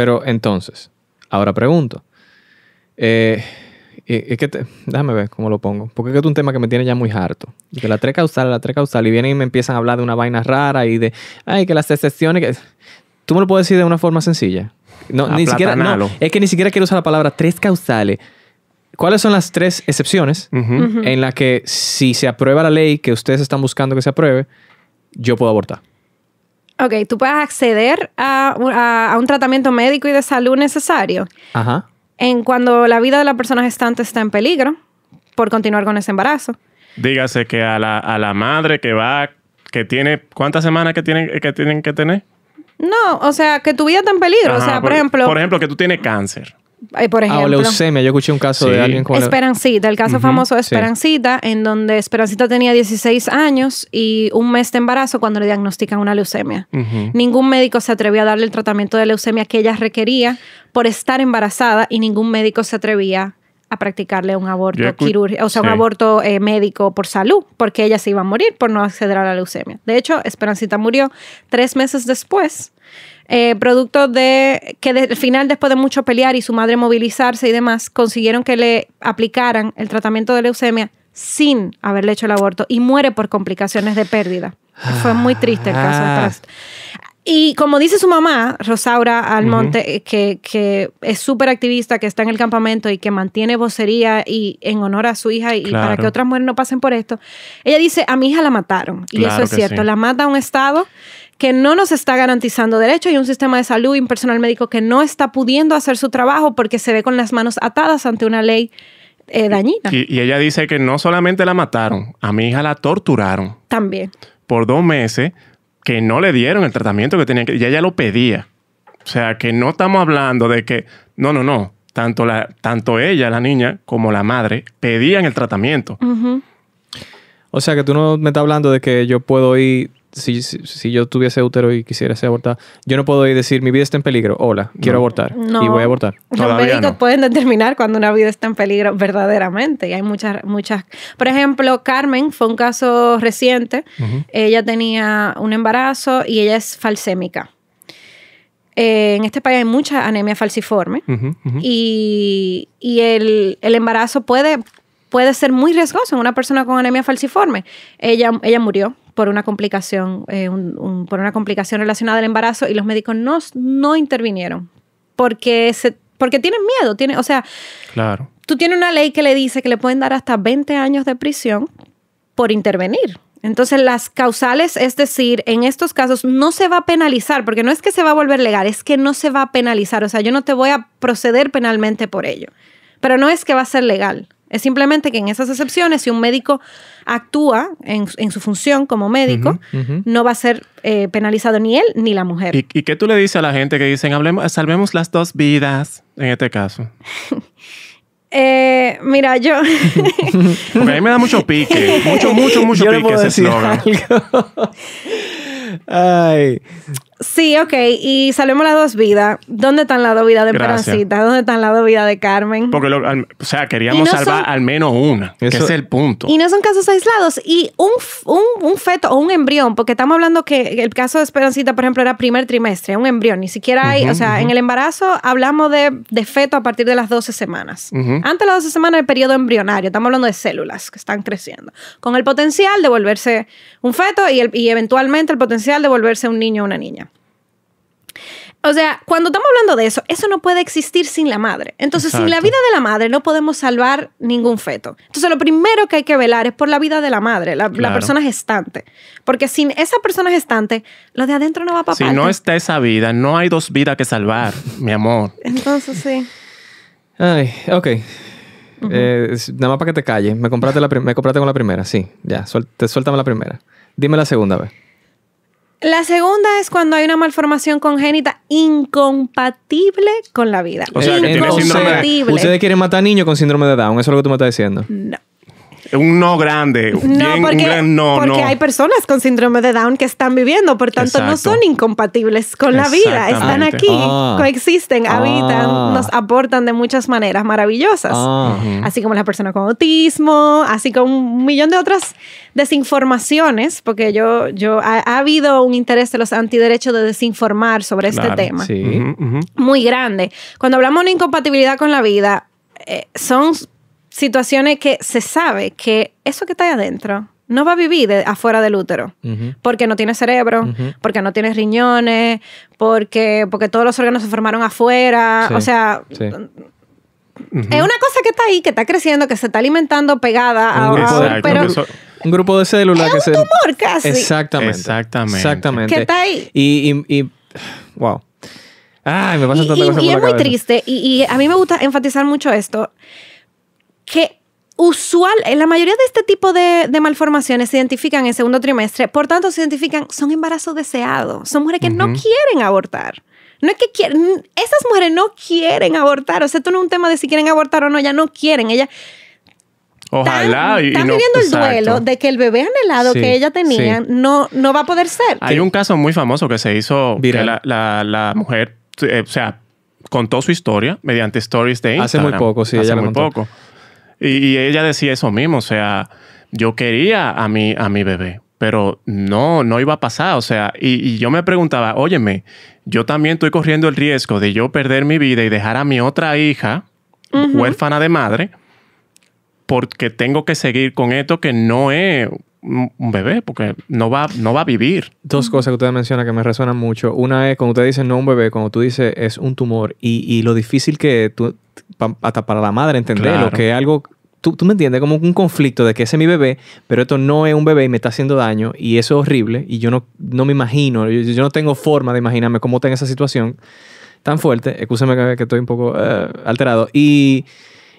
Pero entonces, ahora pregunto. es eh, que déjame ver cómo lo pongo. Porque es un tema que me tiene ya muy harto. Que la tres causal, la tres causales, Y vienen y me empiezan a hablar de una vaina rara y de, ay, que las excepciones. Que... Tú me lo puedes decir de una forma sencilla. No, ni siquiera, no, es que ni siquiera quiero usar la palabra tres causales. ¿Cuáles son las tres excepciones en las que si se aprueba la ley que ustedes están buscando que se apruebe, yo puedo abortar? Ok, tú puedes acceder a, un tratamiento médico y de salud necesario en cuando la vida de la persona gestante está en peligro por continuar con ese embarazo. Dígase que a la, madre que va, que tiene, ¿cuántas semanas que tienen que, tienen que tener? No, o sea, que tu vida está en peligro. o sea, por, e- ejemplo... Por ejemplo, que tú tienes cáncer por ah, ejemplo. leucemia. Yo escuché un caso de alguien con... Esperancita, el caso famoso de Esperancita, en donde Esperancita tenía 16 años y un mes de embarazo cuando le diagnostican una leucemia. Ningún médico se atrevió a darle el tratamiento de leucemia que ella requería por estar embarazada y ningún médico se atrevía a practicarle un aborto quirúrgico, o sea, un aborto eh, médico por salud, porque ella se iba a morir por no acceder a la leucemia. De hecho, Esperancita murió tres meses después eh, producto de que al final, después de mucho pelear y su madre movilizarse y demás, consiguieron que le aplicaran el tratamiento de leucemia sin haberle hecho el aborto y muere por complicaciones de pérdida. Fue muy triste el caso. Ah. Y como dice su mamá, Rosaura Almonte, que, es súper activista, que está en el campamento y que mantiene vocería y en honor a su hija y para que otras mujeres no pasen por esto, ella dice, a mi hija la mataron. Y eso es cierto, la mata a un Estado que no nos está garantizando derechos y un sistema de salud y un personal médico que no está pudiendo hacer su trabajo porque se ve con las manos atadas ante una ley dañita. Eh, dañina. Y, ella dice que no solamente la mataron, a mi hija la torturaron. También. Por dos meses que no le dieron el tratamiento que tenía que... Y ella lo pedía. O sea, que no estamos hablando de que... No, no, no. Tanto, la, tanto ella, la niña, como la madre pedían el tratamiento. O sea, que tú no me estás hablando de que yo puedo ir si, si, yo tuviese útero y quisiera ser abortada, yo no puedo ir decir mi vida está en peligro, hola, quiero abortar y voy a abortar. Los médicos pueden determinar cuando una vida está en peligro verdaderamente y hay muchas, muchas. Por ejemplo, Carmen fue un caso reciente, ella tenía un embarazo y ella es falsémica. Eh, en este país hay mucha anemia falciforme y, el, embarazo puede, puede ser muy riesgoso en una persona con anemia falciforme. Ella, ella murió por una complicación, eh, por una complicación relacionada al embarazo y los médicos no, no intervinieron porque, se, porque tienen miedo, tiene o sea, claro. tú tienes una ley que le dice que le pueden dar hasta 20 años de prisión por intervenir. Entonces, las causales, es decir, en estos casos no se va a penalizar, porque no es que se va a volver legal, es que no se va a penalizar. O sea, yo no te voy a proceder penalmente por ello. Pero no es que va a ser legal. Es simplemente que en esas excepciones, si un médico actúa en, su función como médico, no va a ser eh, penalizado ni él ni la mujer. ¿Y, qué tú le dices a la gente que dicen, hablemos, salvemos las dos vidas en este caso? Eh, mira, yo... a mí me da mucho pique, mucho, mucho, mucho pique ese Ay. Sí, ok. Y salvemos las dos vidas. ¿Dónde están las dos vidas de Esperancita? ¿Dónde están las dos vidas de Carmen? Porque, o sea, queríamos salvar al menos una. que es el punto. Y no son casos aislados. Y un, un, feto o un embrión, porque estamos hablando que el caso de Esperancita, por ejemplo, era primer trimestre, un embrión. Ni siquiera hay, o sea, en el embarazo hablamos de, feto a partir de las 12 semanas. Antes de las 12 semanas, el periodo embrionario. Estamos hablando de células que están creciendo. Con el potencial de volverse un feto y, y eventualmente el potencial de volverse un niño o una niña. O sea, cuando estamos hablando de eso, eso no puede existir sin la madre. Entonces, sin la vida de la madre no podemos salvar ningún feto. Entonces, lo primero que hay que velar es por la vida de la madre, la, persona gestante. Porque sin esa persona gestante, lo de adentro no va a pasar. Si no está esa vida, no hay dos vidas que salvar, mi amor. Entonces, sí. Ay, ok. Eh, nada más para que te calles. Me compraste, la me con la primera, sí. Ya, te suéltame la primera. Dime la segunda vez. La segunda es cuando hay una malformación congénita incompatible con la vida. O sea, Ustedes quieren matar niños con síndrome de Down, eso es lo que tú me estás diciendo. No un no grande, no, porque, gran no, porque hay personas con síndrome de Down que están viviendo, por tanto no son incompatibles con la vida, están aquí, ah. coexisten, habitan, ah. nos aportan de muchas maneras maravillosas, ah. así como la persona con autismo, así como un millón de otras desinformaciones, porque yo, yo ha, habido un interés de los antiderechos de desinformar sobre este tema, muy grande. Cuando hablamos de incompatibilidad con la vida, eh, son situaciones que se sabe que eso que está ahí adentro no va a vivir afuera del útero, porque no tiene cerebro, porque no tiene riñones, porque, porque todos los órganos se formaron afuera, o sea... Es una cosa que está ahí, que está creciendo, que se está alimentando pegada a, un, grupo de células Exactamente. Exactamente. está ahí. Y, y, wow. es muy triste. y a mí me gusta enfatizar mucho esto que usual, eh, la mayoría de este tipo de, malformaciones se identifican en segundo trimestre, por tanto se identifican, son embarazos deseados, son mujeres que no quieren abortar. No es que quieren, esas mujeres no quieren abortar, o sea, esto no es un tema de si quieren abortar o no, ya no quieren, ella Ojalá. Están, viviendo el duelo de que el bebé anhelado que ella tenía no, no va a poder ser. Hay un caso muy famoso que se hizo, la, la, mujer, eh, o sea, contó su historia mediante stories de Instagram. Hace muy poco, sí. Hace muy poco. Y, ella decía eso mismo, o sea, yo quería a mi, a mi bebé, pero no, no iba a pasar, o sea, y, yo me preguntaba, óyeme, yo también estoy corriendo el riesgo de yo perder mi vida y dejar a mi otra hija, huérfana de madre, porque tengo que seguir con esto que no es un bebé, porque no va, no va a vivir. Dos cosas que usted menciona que me resuenan mucho. Una es cuando usted dice no un bebé, cuando tú dices es un tumor y, y lo difícil que tú, hasta para la madre entender que algo Tú, tú, me entiendes, como un conflicto de que ese es mi bebé, pero esto no es un bebé y me está haciendo daño y eso es horrible y yo no, no me imagino, yo, no tengo forma de imaginarme cómo está en esa situación tan fuerte, escúchame que, estoy un poco eh, alterado. Y,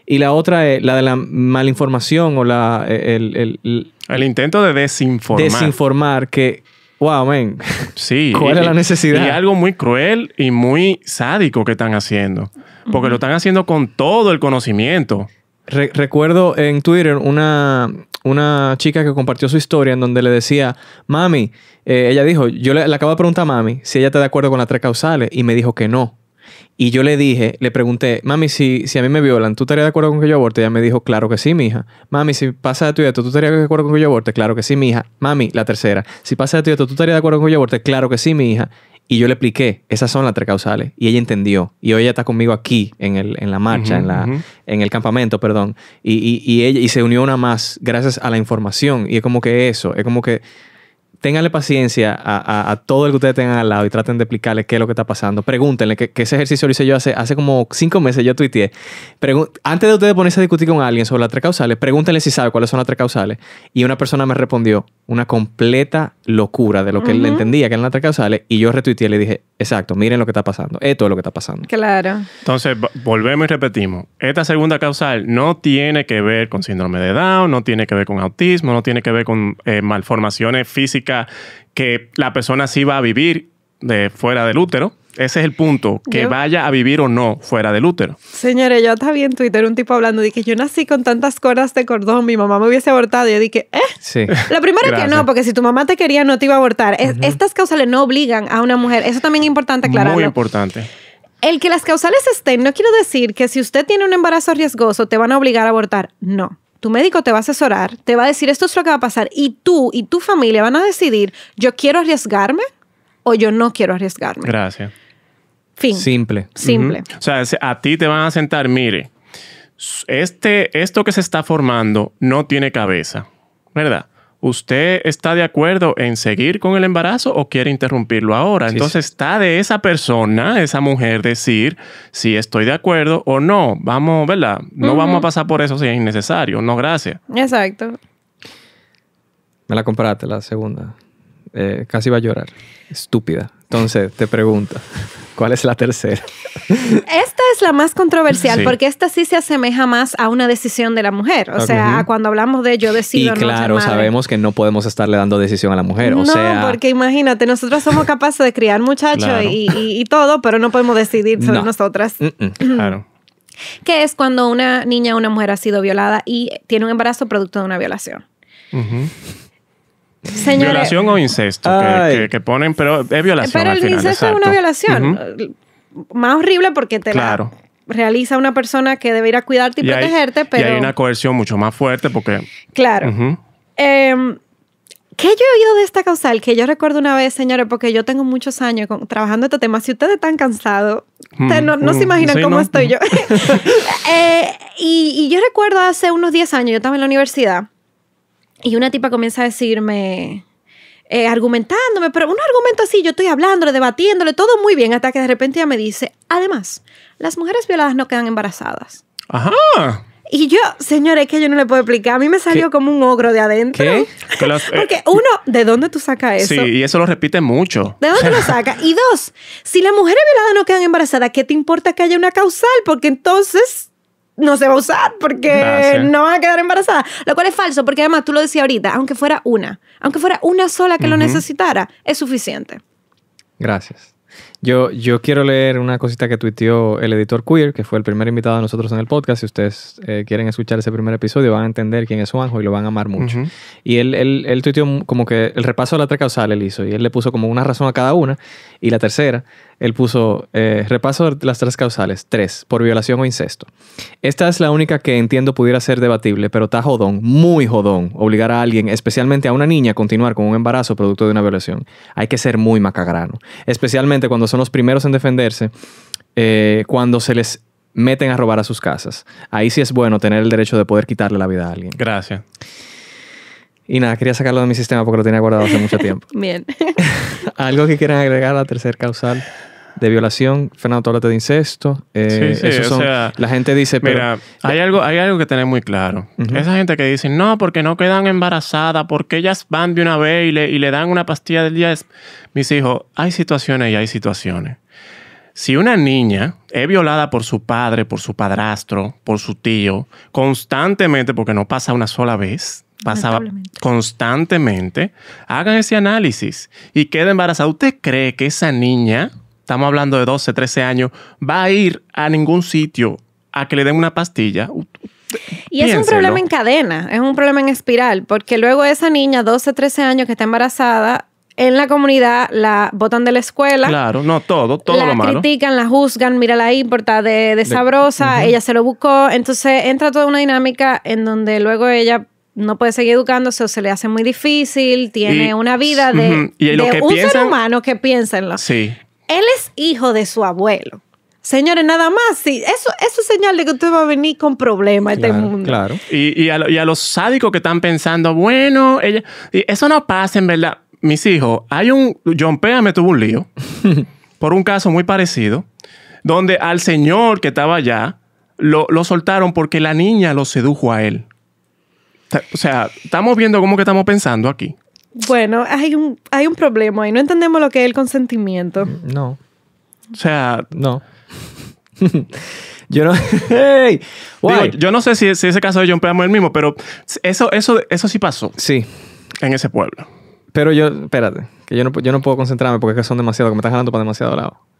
y, la otra es la de la malinformación o la... Eh, el, el, el, intento de desinformar. Desinformar que... Wow, men. Sí. ¿Cuál es la necesidad? Y algo muy cruel y muy sádico que están haciendo porque lo están haciendo con todo el conocimiento. recuerdo en Twitter una, una chica que compartió su historia en donde le decía, mami, eh, ella dijo, yo le, acabo de preguntar a mami si ella está de acuerdo con las tres causales y me dijo que no. Y yo le dije, le pregunté, mami, si, si a mí me violan, ¿tú estarías de acuerdo con que yo aborte? Ella me dijo, claro que sí, hija. Mami, si pasa de tu esto, ¿tú estarías de acuerdo con que yo aborte? Claro que sí, hija. Mami, la tercera. Si pasa de tu esto, ¿tú estarías de acuerdo con que yo aborte? Claro que sí, mi hija. Y yo le expliqué, esas son las tres causales. Y ella entendió. Y hoy ella está conmigo aquí, en, el, en la marcha, en, la, en el campamento, perdón. Y, y, y, ella, y se unió una más gracias a la información. Y es como que eso, es como que ténganle paciencia a, todo el que ustedes tengan al lado y traten de explicarle qué es lo que está pasando. Pregúntenle, que, ese ejercicio lo hice yo hace, hace como cinco meses, yo tuiteé. Antes de ustedes ponerse a discutir con alguien sobre las tres causales, pregúntenle si sabe cuáles son las tres causales. Y una persona me respondió una completa locura de lo que él entendía que eran las tres causales y yo retuiteé y le dije, exacto, miren lo que está pasando. Esto es lo que está pasando. Claro. Entonces, volvemos y repetimos. Esta segunda causal no tiene que ver con síndrome de Down, no tiene que ver con autismo, no tiene que ver con eh, malformaciones físicas que la persona sí va a vivir fuera del útero. Ese es el punto, que vaya a vivir o no fuera del útero. Señores, yo estaba vi en Twitter un tipo hablando de que yo nací con tantas cordas de cordón, mi mamá me hubiese abortado. Y yo dije, ¿eh? Sí. Lo primero que no, porque si tu mamá te quería, no te iba a abortar. Estas causales no obligan a una mujer. Eso también es importante aclararlo. Muy importante. El que las causales estén no quiero decir que si usted tiene un embarazo riesgoso te van a obligar a abortar. No tu médico te va a asesorar, te va a decir esto es lo que va a pasar y tú y tu familia van a decidir, yo quiero arriesgarme o yo no quiero arriesgarme. Gracias. Fin. Simple. Simple. O sea, a ti te van a sentar, mire, este, esto que se está formando no tiene cabeza, ¿verdad? ¿usted está de acuerdo en seguir con el embarazo o quiere interrumpirlo ahora? Entonces está de esa persona, esa mujer, decir si estoy de acuerdo o no. Vamos, ¿verdad? No vamos a pasar por eso si es innecesario. No, gracias. Exacto. Me la compraste la segunda. Eh, casi va a llorar. Estúpida. Entonces, te pregunto, ¿cuál es la tercera? Esta es la más controversial porque esta sí se asemeja más a una decisión de la mujer. O sea, cuando hablamos de yo decido. Y claro, sabemos que no podemos estarle dando decisión a la mujer. O no, sea... porque imagínate, nosotros somos capaces de criar muchachos y, todo, pero no podemos decidir sobre nosotras. Mm, mm. claro ¿Qué es cuando una niña o una mujer ha sido violada y tiene un embarazo producto de una violación violación o incesto que, que, ponen, pero es violación. Pero el incesto es una violación. Más horrible porque te la realiza una persona que debe ir a cuidarte y, protegerte, pero. Y hay una coerción mucho más fuerte porque. Claro. Em, ¿Qué yo he oído de esta causal? Que yo recuerdo una vez, señores, porque yo tengo muchos años trabajando este tema. Si ustedes están cansados, mm, no, se mm. imaginan cómo estoy yo. Eh, y, y, yo recuerdo hace unos 10 años, yo estaba en la universidad, y una tipa comienza a decirme, eh, argumentándome, pero un argumento así, yo estoy hablándole, debatiéndole, todo muy bien, hasta que de repente ella me dice, además, las mujeres violadas no quedan embarazadas. Ajá. Y yo, es que yo no le puedo explicar. A mí me salió como un ogro de adentro. ¿Qué? Porque eh, uno, ¿de dónde tú sacas eso? Sí, y eso lo repite mucho. ¿De dónde lo sacas? Y dos, si las mujeres violadas no quedan embarazadas, ¿qué te importa que haya una causal? Porque entonces no se va a usar porque no va a quedar embarazada. Lo cual es falso, porque además tú lo decías ahorita, aunque fuera una, aunque fuera una sola que lo necesitara, es suficiente. Gracias. Yo, yo quiero leer una cosita que tuiteó el editor Queer, que fue el primer invitado a nosotros en el podcast. Si ustedes eh, quieren escuchar ese primer episodio, van a entender quién es Juanjo y lo van a amar mucho. Y él, él, él tuiteó como que el repaso de la tres causal él hizo, y él le puso como una razón a cada una, y la tercera él puso eh, repaso de las tres causales, tres, por violación o incesto. Esta es la única que entiendo pudiera ser debatible, pero está jodón, muy jodón, obligar a alguien, especialmente a una niña, a continuar con un embarazo producto de una violación. Hay que ser muy macagrano, especialmente cuando son los primeros en defenderse, eh, cuando se les meten a robar a sus casas. Ahí sí es bueno tener el derecho de poder quitarle la vida a alguien. Gracias. Y nada, quería sacarlo de mi sistema porque lo tenía guardado hace mucho tiempo. Bien. ¿Algo que quieran agregar a la tercer causal? de violación, Fernando, de incesto. Eh, son, la gente dice, pero... hay algo, hay algo que tener muy claro. Esa gente que dice, no, porque no quedan embarazadas, porque ellas van de una vez y le, dan una pastilla del día. Mis hijos, hay situaciones y hay situaciones. Si una niña es violada por su padre, por su padrastro, por su tío, constantemente, porque no pasa una sola vez, pasaba constantemente, hagan ese análisis y queda embarazada. ¿Usted cree que esa niña estamos hablando de 12, 13 años, va a ir a ningún sitio a que le den una pastilla. Y es un problema en cadena, es un problema en espiral, porque luego esa niña, 12, 13 años, que está embarazada, en la comunidad la botan de la escuela. Claro, no, todo, todo lo malo. La critican, la juzgan, mira la importa de, sabrosa, ella se lo buscó. Entonces entra toda una dinámica en donde luego ella no puede seguir educándose o se le hace muy difícil, tiene una vida de, y lo que un ser humano que piensa en lo. Sí. Él es hijo de su abuelo. Señores, nada más, sí, eso, eso es señal de que usted va a venir con problemas este mundo. Claro. Y, a los sádicos que están pensando, bueno, ella, eso no pasa en verdad. Mis hijos, hay un. John Pea me tuvo un lío por un caso muy parecido, donde al señor que estaba allá lo, lo soltaron porque la niña lo sedujo a él. O sea, estamos viendo cómo que estamos pensando aquí. Bueno, hay un, hay un problema ahí. no entendemos lo que es el consentimiento. Mm, no. O sea, no. Yo no. yo no sé si, si ese caso de John Pedro es el mismo, pero eso, eso, eso sí pasó. Sí. En ese pueblo. Pero yo, espérate, que yo no, yo no puedo concentrarme porque es que son demasiado, que me estás jalando para demasiado lado.